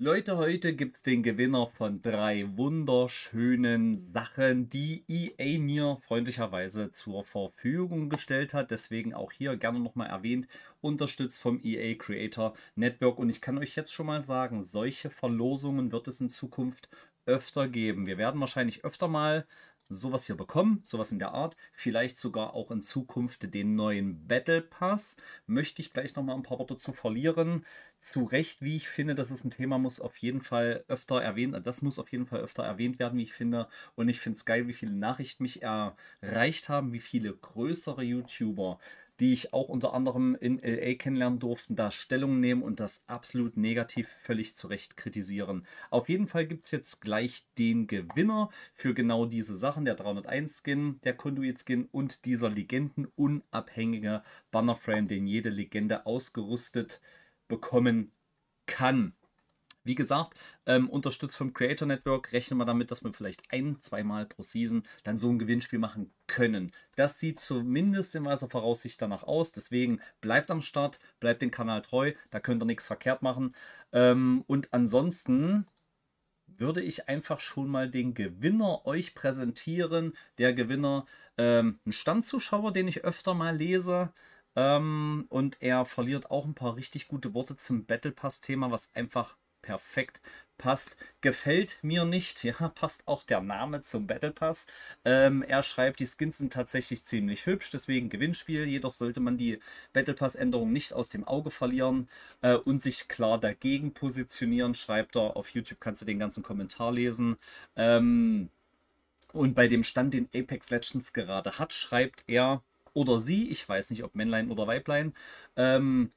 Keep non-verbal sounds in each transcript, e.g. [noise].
Leute, heute gibt es den Gewinner von drei wunderschönen Sachen, die EA mir freundlicherweise zur Verfügung gestellt hat. Deswegen auch hier gerne nochmal erwähnt, unterstützt vom EA Creator Network. Und ich kann euch jetzt schon mal sagen, solche Verlosungen wird es in Zukunft öfter geben. Wir werden wahrscheinlich öfter mal sowas hier bekommen, sowas in der Art, vielleicht sogar auch in Zukunft den neuen Battle Pass. Möchte ich gleich nochmal ein paar Worte zu verlieren zu Recht, wie ich finde, das ist ein Thema, muss auf jeden Fall öfter erwähnt, äh, das muss auf jeden Fall öfter erwähnt werden, wie ich finde. Und ich finde es geil, wie viele Nachrichten mich erreicht haben, wie viele größere YouTuber, die ich auch unter anderem in LA kennenlernen durften, da Stellung nehmen und das absolut negativ völlig zu Recht kritisieren. Auf jeden Fall gibt es jetzt gleich den Gewinner für genau diese Sachen, der 301-Skin, der Conduit-Skin und dieser legendenunabhängige Bannerframe, den jede Legende ausgerüstet hat bekommen kann. Wie gesagt, ähm, unterstützt vom Creator Network rechnen wir damit, dass wir vielleicht ein, zweimal pro Season dann so ein Gewinnspiel machen können. Das sieht zumindest in weiser Voraussicht danach aus. Deswegen bleibt am Start, bleibt dem Kanal treu, da könnt ihr nichts verkehrt machen. Ähm, und ansonsten würde ich einfach schon mal den Gewinner euch präsentieren. Der Gewinner, ähm, ein Stammzuschauer, den ich öfter mal lese. Ähm, und er verliert auch ein paar richtig gute Worte zum Battle Pass-Thema, was einfach perfekt passt. Gefällt mir nicht, [laughs] ja, passt auch der Name zum Battle Pass. Ähm, er schreibt, die Skins sind tatsächlich ziemlich hübsch, deswegen Gewinnspiel. Jedoch sollte man die Battle Pass-Änderung nicht aus dem Auge verlieren äh, und sich klar dagegen positionieren, schreibt er. Auf YouTube kannst du den ganzen Kommentar lesen. Ähm, und bei dem Stand, den Apex Legends gerade hat, schreibt er, oder sie, ich weiß nicht, ob Männlein oder Weiblein, ähm,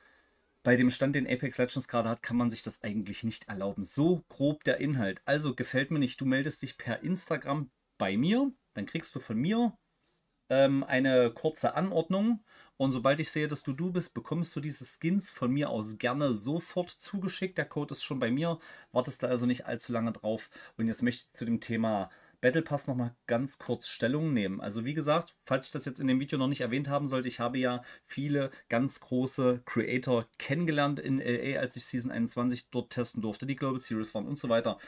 bei dem Stand, den Apex Legends gerade hat, kann man sich das eigentlich nicht erlauben. So grob der Inhalt. Also gefällt mir nicht, du meldest dich per Instagram bei mir, dann kriegst du von mir ähm, eine kurze Anordnung. Und sobald ich sehe, dass du du bist, bekommst du diese Skins von mir aus gerne sofort zugeschickt. Der Code ist schon bei mir. Wartest da also nicht allzu lange drauf. Und jetzt möchte ich zu dem Thema Battle Pass nochmal ganz kurz Stellung nehmen. Also wie gesagt, falls ich das jetzt in dem Video noch nicht erwähnt haben sollte, ich habe ja viele ganz große Creator kennengelernt in LA, als ich Season 21 dort testen durfte, die Global Series waren und so weiter.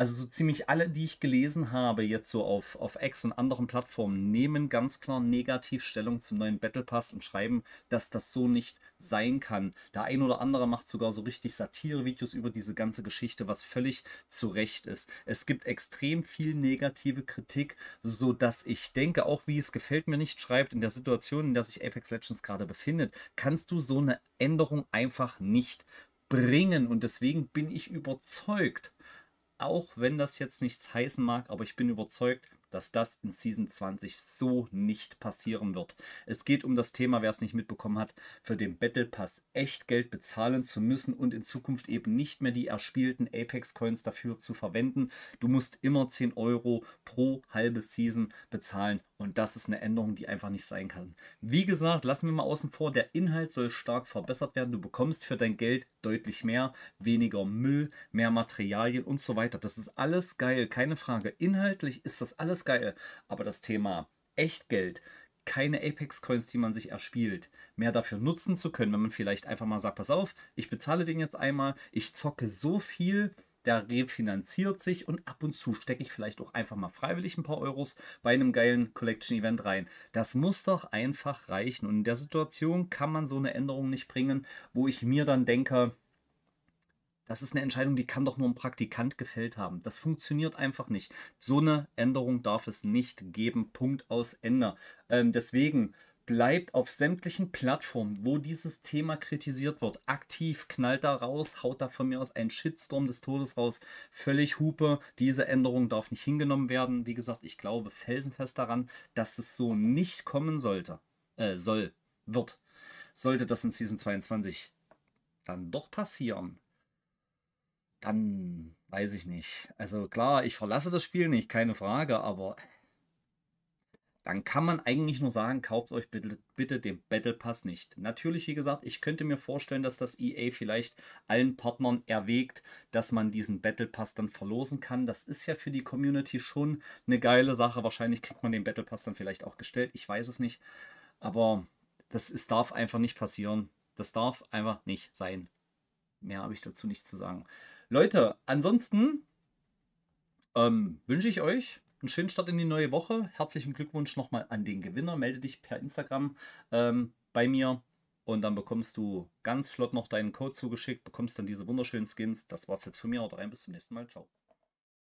Also so ziemlich alle, die ich gelesen habe, jetzt so auf, auf X und anderen Plattformen, nehmen ganz klar negativ Stellung zum neuen Battle Pass und schreiben, dass das so nicht sein kann. Der ein oder andere macht sogar so richtig Satire-Videos über diese ganze Geschichte, was völlig zu Recht ist. Es gibt extrem viel negative Kritik, sodass ich denke, auch wie es gefällt mir nicht schreibt, in der Situation, in der sich Apex Legends gerade befindet, kannst du so eine Änderung einfach nicht bringen. Und deswegen bin ich überzeugt, auch wenn das jetzt nichts heißen mag, aber ich bin überzeugt, dass das in Season 20 so nicht passieren wird. Es geht um das Thema, wer es nicht mitbekommen hat, für den Battle Pass echt Geld bezahlen zu müssen und in Zukunft eben nicht mehr die erspielten Apex Coins dafür zu verwenden. Du musst immer 10 Euro pro halbe Season bezahlen und das ist eine Änderung, die einfach nicht sein kann. Wie gesagt, lassen wir mal außen vor, der Inhalt soll stark verbessert werden. Du bekommst für dein Geld deutlich mehr, weniger Müll, mehr Materialien und so weiter. Das ist alles geil, keine Frage. Inhaltlich ist das alles geil. Aber das Thema Echtgeld, keine Apex-Coins, die man sich erspielt, mehr dafür nutzen zu können, wenn man vielleicht einfach mal sagt, pass auf, ich bezahle den jetzt einmal, ich zocke so viel, da refinanziert sich und ab und zu stecke ich vielleicht auch einfach mal freiwillig ein paar Euros bei einem geilen Collection-Event rein. Das muss doch einfach reichen. Und in der Situation kann man so eine Änderung nicht bringen, wo ich mir dann denke, das ist eine Entscheidung, die kann doch nur ein Praktikant gefällt haben. Das funktioniert einfach nicht. So eine Änderung darf es nicht geben. Punkt aus Ende. Ähm, deswegen bleibt auf sämtlichen Plattformen, wo dieses Thema kritisiert wird, aktiv, knallt da raus, haut da von mir aus einen Shitstorm des Todes raus, völlig Hupe, diese Änderung darf nicht hingenommen werden. Wie gesagt, ich glaube felsenfest daran, dass es so nicht kommen sollte, äh, soll, wird. Sollte das in Season 22 dann doch passieren, dann weiß ich nicht. Also klar, ich verlasse das Spiel nicht, keine Frage, aber dann kann man eigentlich nur sagen, kauft euch bitte, bitte den Battle Pass nicht. Natürlich, wie gesagt, ich könnte mir vorstellen, dass das EA vielleicht allen Partnern erwägt, dass man diesen Battle Pass dann verlosen kann. Das ist ja für die Community schon eine geile Sache. Wahrscheinlich kriegt man den Battle Pass dann vielleicht auch gestellt. Ich weiß es nicht. Aber das ist, darf einfach nicht passieren. Das darf einfach nicht sein. Mehr habe ich dazu nicht zu sagen. Leute, ansonsten ähm, wünsche ich euch einen schönen Start in die neue Woche. Herzlichen Glückwunsch nochmal an den Gewinner. Melde dich per Instagram ähm, bei mir und dann bekommst du ganz flott noch deinen Code zugeschickt, bekommst dann diese wunderschönen Skins. Das war's jetzt von mir. Haut rein, bis zum nächsten Mal. Ciao.